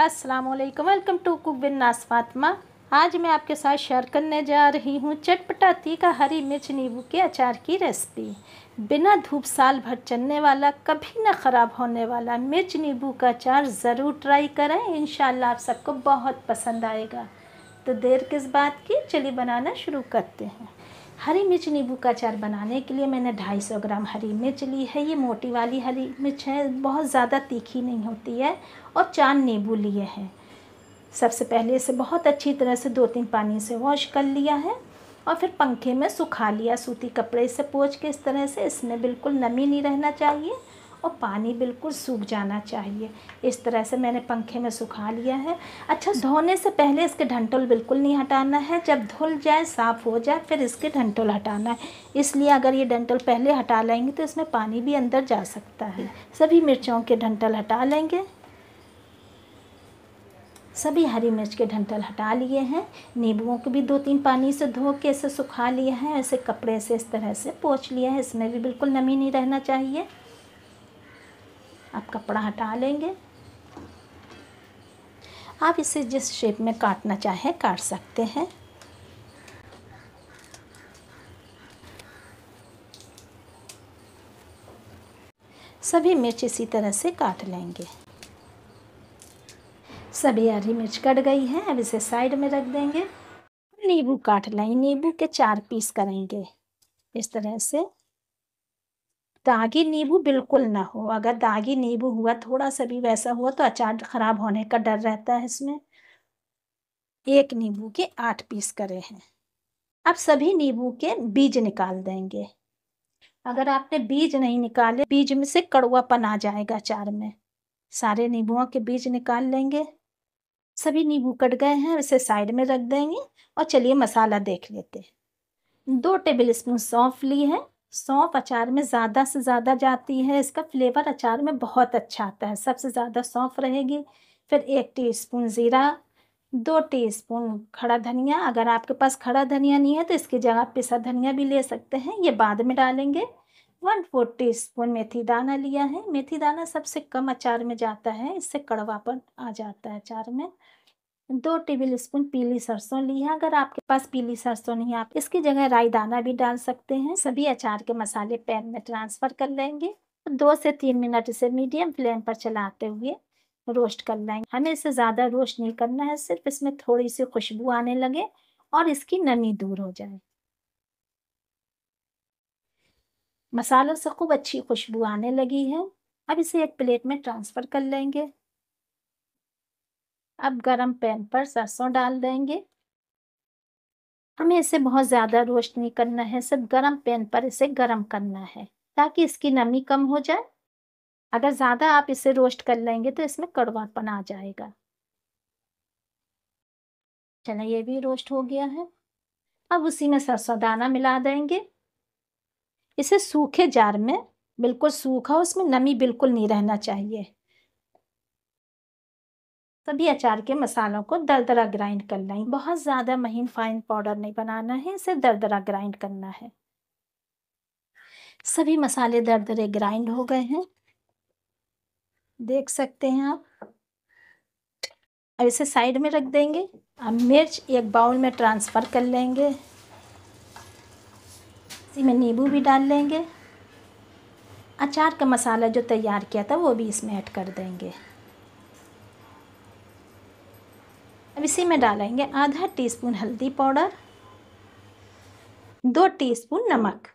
अस्सलाम वालेकुम welcome to cook बिन नास फातमा आज मैं आपके साथ शेयर करने जा रही हूँ चटपटा तीखा हरी मिर्च नींबू के अचार की रेसिपी बिना धूप साल भर चलने वाला कभी ना ख़राब होने वाला मिर्च नींबू का अचार ज़रूर ट्राई करें इन आप सबको बहुत पसंद आएगा तो देर किस बात की चलिए बनाना शुरू करते हैं हरी मिर्च नींबू का अचार बनाने के लिए मैंने 250 ग्राम हरी मिर्च ली है ये मोटी वाली हरी मिर्च है बहुत ज़्यादा तीखी नहीं होती है और चार नींबू लिए हैं सबसे पहले इसे बहुत अच्छी तरह से दो तीन पानी से वॉश कर लिया है और फिर पंखे में सुखा लिया सूती कपड़े से पोछ के इस तरह से इसमें बिल्कुल नमी नहीं रहना चाहिए और पानी बिल्कुल सूख जाना चाहिए इस तरह से मैंने पंखे में सुखा लिया है अच्छा धोने से पहले इसके ढंटोल बिल्कुल नहीं हटाना है जब धुल जाए साफ़ हो जाए फिर इसके ढंटोल हटाना है इसलिए अगर ये ढंटोल पहले हटा लेंगे तो इसमें पानी भी अंदर जा सकता है सभी मिर्चों के ढंटल हटा लेंगे सभी हरी मिर्च के ढंटल हटा लिए हैं नींबुओं को भी दो तीन पानी से धो के ऐसे सुखा लिए हैं ऐसे कपड़े से इस तरह से पोछ लिया है इसमें भी बिल्कुल नमी नहीं रहना चाहिए आप कपड़ा हटा लेंगे आप इसे जिस शेप में काटना चाहें काट सकते हैं सभी मिर्च इसी तरह से काट लेंगे सभी हरी मिर्च कट गई है अब इसे साइड में रख देंगे नींबू काट लेंगे नींबू के चार पीस करेंगे इस तरह से दागी नींबू बिल्कुल ना हो अगर दागी नींबू हुआ थोड़ा सा भी वैसा हुआ तो अचार ख़राब होने का डर रहता है इसमें एक नींबू के आठ पीस करे हैं अब सभी नींबू के बीज निकाल देंगे अगर आपने बीज नहीं निकाले बीज में से पन आ जाएगा अचार में सारे नींबुओं के बीज निकाल लेंगे सभी नींबू कट गए हैं इसे साइड में रख देंगे और चलिए मसाला देख लेते हैं दो टेबल स्पून सौंफ ली है सौंफ अचार में ज़्यादा से ज़्यादा जाती है इसका फ्लेवर अचार में बहुत अच्छा आता है सबसे ज़्यादा सौंफ रहेगी फिर एक टीस्पून ज़ीरा दो टीस्पून खड़ा धनिया अगर आपके पास खड़ा धनिया नहीं है तो इसकी जगह पिसा धनिया भी ले सकते हैं ये बाद में डालेंगे वन फोर टी स्पून मेथी दाना लिया है मेथी दाना सबसे कम अचार में जाता है इससे कड़वापन आ जाता है अचार में दो टेबल स्पून पीली सरसों ली है अगर आपके पास पीली सरसों नहीं आप इसकी जगह राई दाना भी डाल सकते हैं सभी अचार के मसाले पैन में ट्रांसफर कर लेंगे दो से तीन मिनट इसे मीडियम फ्लेम पर चलाते हुए रोस्ट कर लेंगे हमें इसे ज़्यादा रोस्ट नहीं करना है सिर्फ इसमें थोड़ी सी खुशबू आने लगे और इसकी नमी दूर हो जाए मसालों से खूब अच्छी खुशबू आने लगी है अब इसे एक प्लेट में ट्रांसफ़र कर लेंगे अब गरम पैन पर सरसों डाल देंगे हमें इसे बहुत ज़्यादा रोस्ट नहीं करना है सिर्फ गरम पैन पर इसे गरम करना है ताकि इसकी नमी कम हो जाए अगर ज़्यादा आप इसे रोस्ट कर लेंगे तो इसमें कड़वापन आ जाएगा चलो ये भी रोस्ट हो गया है अब उसी में सरसों दाना मिला देंगे इसे सूखे जार में बिल्कुल सूखा उसमें नमी बिल्कुल नहीं रहना चाहिए सभी अचार के मसालों को दरदरा ग्राइंड कर लें बहुत ज़्यादा महीन फाइन पाउडर नहीं बनाना है इसे दरदरा ग्राइंड करना है सभी मसाले दरदरे ग्राइंड हो गए हैं देख सकते हैं आप अब इसे साइड में रख देंगे अब मिर्च एक बाउल में ट्रांसफ़र कर लेंगे इसी में नींबू भी डाल लेंगे अचार का मसाला जो तैयार किया था वो भी इसमें ऐड कर देंगे अब इसी में डालेंगे आधा टीस्पून हल्दी पाउडर दो टीस्पून नमक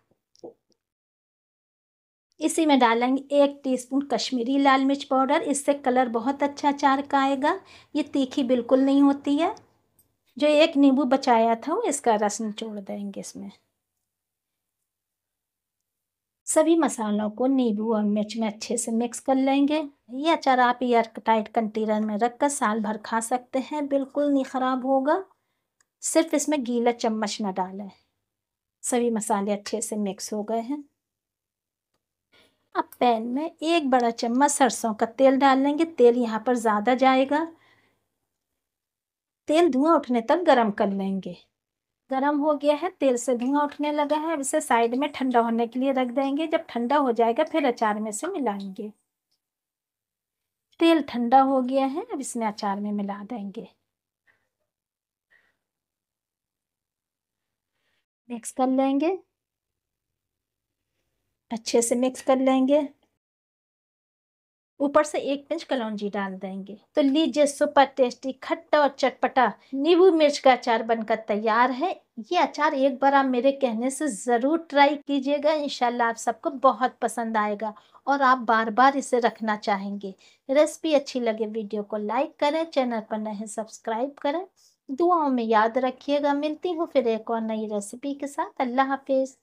इसी में डालेंगे एक टीस्पून कश्मीरी लाल मिर्च पाउडर इससे कलर बहुत अच्छा चार का आएगा ये तीखी बिल्कुल नहीं होती है जो एक नींबू बचाया था वो इसका रस निचोड़ देंगे इसमें सभी मसालों को नींबू और मिर्च में अच्छे से मिक्स कर लेंगे ये अचार आप एयर टाइट कंटेनर में रख कर साल भर खा सकते हैं बिल्कुल नहीं ख़राब होगा सिर्फ इसमें गीला चम्मच ना डालें सभी मसाले अच्छे से मिक्स हो गए हैं अब पैन में एक बड़ा चम्मच सरसों का तेल डाल लेंगे तेल यहाँ पर ज़्यादा जाएगा तेल धुआं उठने तक गरम कर लेंगे गर्म हो गया है तेल से धुआं उठने लगा है अब इसे साइड में ठंडा होने के लिए रख देंगे जब ठंडा हो जाएगा फिर अचार में से मिलाएंगे तेल ठंडा हो गया है अब इसमें अचार में मिला देंगे मिक्स कर लेंगे अच्छे से मिक्स कर लेंगे ऊपर से एक पिंच कलौजी डाल देंगे तो लीजिए सुपर टेस्टी खट्टा और चटपटा नींबू मिर्च का अचार बनकर तैयार है ये अचार एक बार आप मेरे कहने से ज़रूर ट्राई कीजिएगा इनशाला आप सबको बहुत पसंद आएगा और आप बार बार इसे रखना चाहेंगे रेसिपी अच्छी लगे वीडियो को लाइक करें चैनल पर नए सब्सक्राइब करें दुआओं में याद रखिएगा मिलती हूँ फिर एक और नई रेसिपी के साथ अल्लाह हाफिज़